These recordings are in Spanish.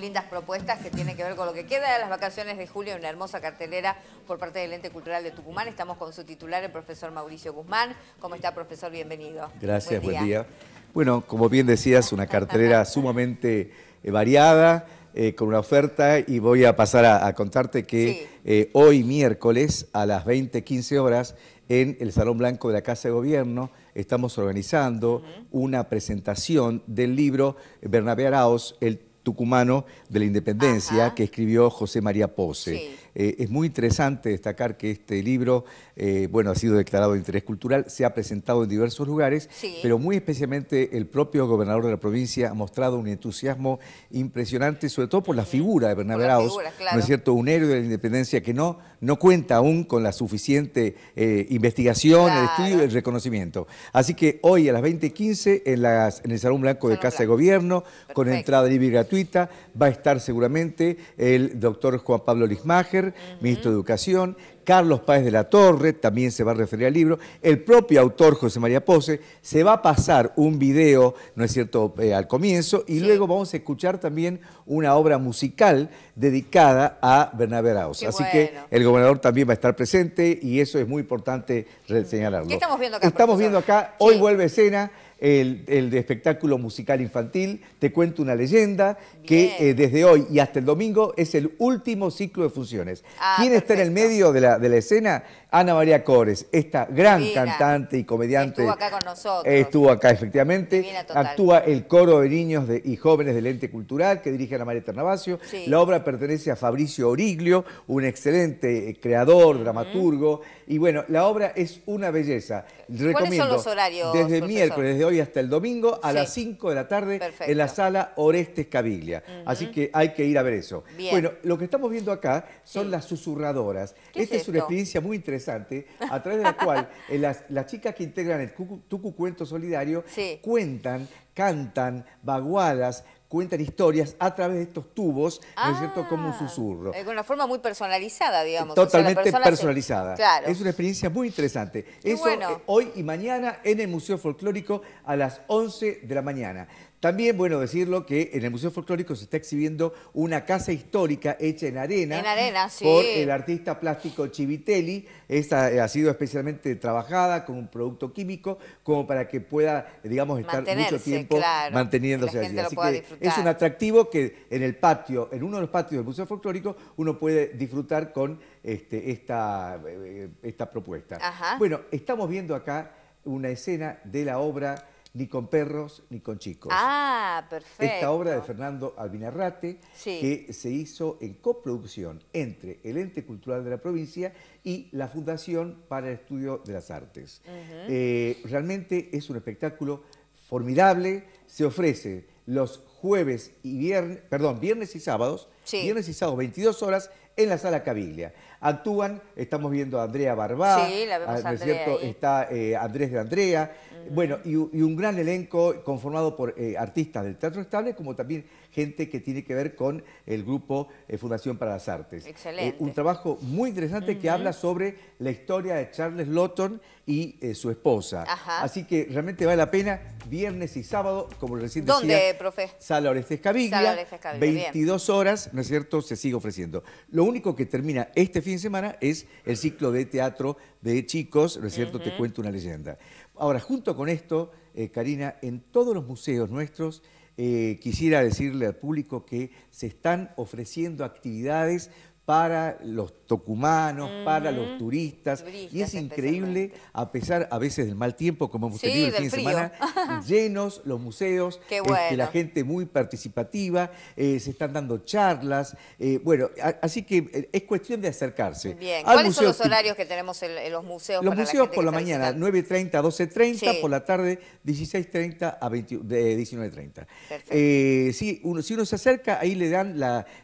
lindas propuestas que tienen que ver con lo que queda de las vacaciones de julio, una hermosa cartelera por parte del Ente Cultural de Tucumán. Estamos con su titular, el profesor Mauricio Guzmán. ¿Cómo está, profesor? Bienvenido. Gracias, buen día. Bueno, como bien decías, una cartelera sumamente eh, variada, eh, con una oferta, y voy a pasar a, contarte que eh, hoy miércoles a las 20.15 horas en el Salón Blanco de la Casa de Gobierno estamos organizando una presentación del libro Bernabé Araos... El tucumano de la independencia que escribió José María Pose. Eh, es muy interesante destacar que este libro, eh, bueno, ha sido declarado de interés cultural, se ha presentado en diversos lugares, pero muy especialmente el propio gobernador de la provincia ha mostrado un entusiasmo impresionante, sobre todo por la figura de Bernabé Arauz, ¿no es cierto? Un héroe de la independencia que no, no cuenta aún con la suficiente eh, investigación, el estudio y el reconocimiento. Así que hoy a las 20.15 en, en el Salón Blanco de Casa de Gobierno, con entrada libre y gratuita, va a estar seguramente el doctor Juan Pablo Lismager, ministro de Educación, Carlos Páez de la Torre también se va a referir al libro, el propio autor José María Pose se va a pasar un video, ¿no es cierto?, eh, al comienzo y luego vamos a escuchar también una obra musical dedicada a Bernabé Arauz. Así que el gobernador también va a estar presente y eso es muy importante mm. señalarlo. estamos viendo acá? Estamos viendo hoy vuelve escena el, de espectáculo musical infantil, Te cuento una leyenda, que eh, desde hoy y hasta el domingo es el último ciclo de funciones. Ah, ¿Quién está en el medio de la, escena? Ana María Cores, esta gran cantante y comediante. Estuvo acá con nosotros. Estuvo acá, efectivamente. Actúa el coro de niños y jóvenes del ente cultural que dirige Ana María Ternavasio. La obra pertenece a Fabricio Origlio, un excelente eh, creador, dramaturgo. Y bueno, la obra es una belleza. Recomiendo. son los horarios? Desde miércoles, desde hoy hasta el domingo a las 5 de la tarde en la sala Orestes Caviglia. Así que hay que ir a ver eso. Bueno, lo que estamos viendo acá son las susurradoras. Esta es, una experiencia muy interesante a través de la cual eh, las, chicas que integran el Tucu Cuento Solidario cuentan cantan, vaguadas, cuentan historias a través de estos tubos, ¿no es cierto?, como un ah, susurro. De eh, una forma muy personalizada, digamos. Totalmente personalizada. Es una experiencia muy interesante. Eso eh, hoy y mañana en el Museo Folclórico a las 11 de la mañana. También, bueno, decirlo que en el Museo Folclórico se está exhibiendo una casa histórica hecha en arena. En arena, sí. Por el artista plástico Chivitelli. Esta eh, ha sido especialmente trabajada con un producto químico como para que pueda, digamos, estar mucho tiempo manteniéndose allí. Así que es un atractivo que en el patio, en uno de los patios del Museo Folclórico, uno puede disfrutar con este, esta, eh, esta propuesta. Bueno, estamos viendo acá una escena de la obra ni con perros ni con chicos. Ah, perfecto. Esta obra de Fernando Albinarrate, que se hizo en coproducción entre el Ente Cultural de la Provincia y la Fundación para el Estudio de las Artes. Eh, realmente es un espectáculo formidable, se ofrece los jueves y viernes, perdón, viernes y sábados, viernes y sábados, 22 horas, en la sala Caviglia. Actúan, estamos viendo a Andrea Barbá, sí, la vemos a, ah, ¿no es cierto? está eh, Andrés de Andrea, bueno, y, un gran elenco conformado por eh, artistas del teatro estable, como también gente que tiene que ver con el grupo eh, Fundación para las Artes. Excelente. un trabajo muy interesante que habla sobre la historia de Charles Lotton y su esposa. Así que realmente vale la pena, viernes y sábado, como recién decía. ¿Dónde, profe? Sala Orestes Caviglia, sala Orestes Caviglia 22 horas, ¿no es cierto?, se sigue ofreciendo. Lo único que termina este fin de semana es el ciclo de teatro de chicos, ¿no es cierto? Te cuento una leyenda. Ahora, junto con esto, eh, Karina, en todos los museos nuestros eh, quisiera decirle al público que se están ofreciendo actividades para los tocumanos, para los turistas. y es increíble, a pesar a veces del mal tiempo, como hemos tenido el fin de semana, llenos los museos, Qué este, la gente muy participativa, eh, se están dando charlas. Eh, bueno, así que eh, es cuestión de acercarse. ¿cuáles son los horarios que tenemos en, los museos? Los museos por la mañana, 9.30 a 12.30, por la tarde 16.30 a 19.30. Eh, si uno se acerca, ahí le dan,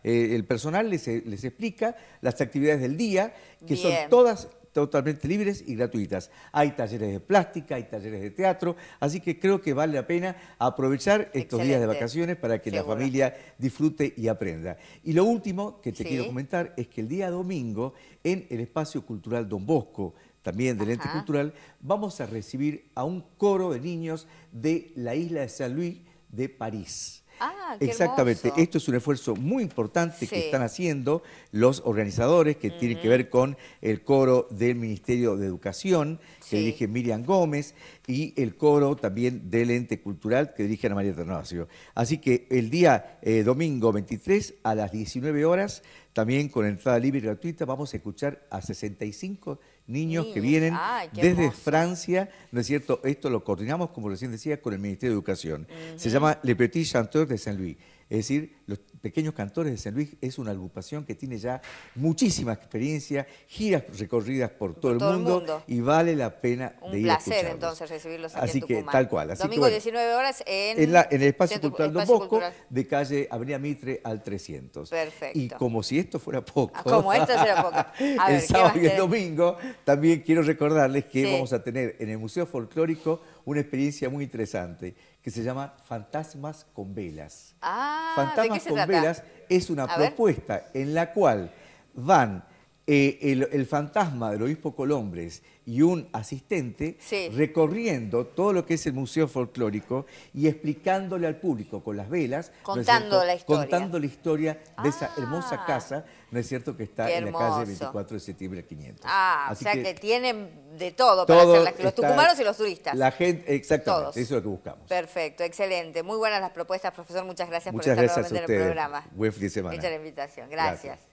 el personal les explica las actividades del día, que son todas totalmente libres y gratuitas. Hay talleres de plástica, hay talleres de teatro, así que creo que vale la pena aprovechar estos días de vacaciones para que la familia disfrute y aprenda. Y lo último que te quiero comentar es que el día domingo en el Espacio Cultural Don Bosco, también del ente cultural, vamos a recibir a un coro de niños de la isla de San Luis de París. Ah, Exactamente, esto es un esfuerzo muy importante que están haciendo los organizadores que tienen que ver con el coro del Ministerio de Educación, que dirige Miriam Gómez, y el coro también del ente cultural que dirige Ana María Ternacio. Así que el día eh, domingo 23 a las 19 horas también con entrada libre y gratuita vamos a escuchar a 65 niños, que vienen desde Francia, ¿no es cierto? Esto lo coordinamos, como recién decía, con el Ministerio de Educación. Se llama Le Petit Chanteur de Saint-Louis. Es decir, los Pequeños Cantores de San Luis es una agrupación que tiene ya muchísima experiencia, giras recorridas por todo, el, mundo, y vale la pena de ir placer entonces recibirlos aquí Así que tal cual. Domingo 19 horas en, el Espacio Cultural Don Bosco de calle Avenida Mitre al 300. Perfecto. Y como si esto fuera poco. Ah, como esto poco. el sábado y el domingo también quiero recordarles que vamos a tener en el Museo Folclórico una experiencia muy interesante que se llama Fantasmas con Velas. Ah, Fantasmas con Velas es una propuesta en la cual van eh, el, fantasma del obispo Colombres y un asistente recorriendo todo lo que es el museo folclórico y explicándole al público con las velas, contando la historia, contando la historia de esa ah. hermosa casa, no es cierto que está en la calle 24 de septiembre 500. Ah, o sea que, tienen de todo, para hacer los tucumanos y los turistas. La gente, exactamente, eso es lo que buscamos. Perfecto, excelente, muy buenas las propuestas, profesor, muchas gracias por estar gracias en el programa. Buen fin semana. la invitación, gracias.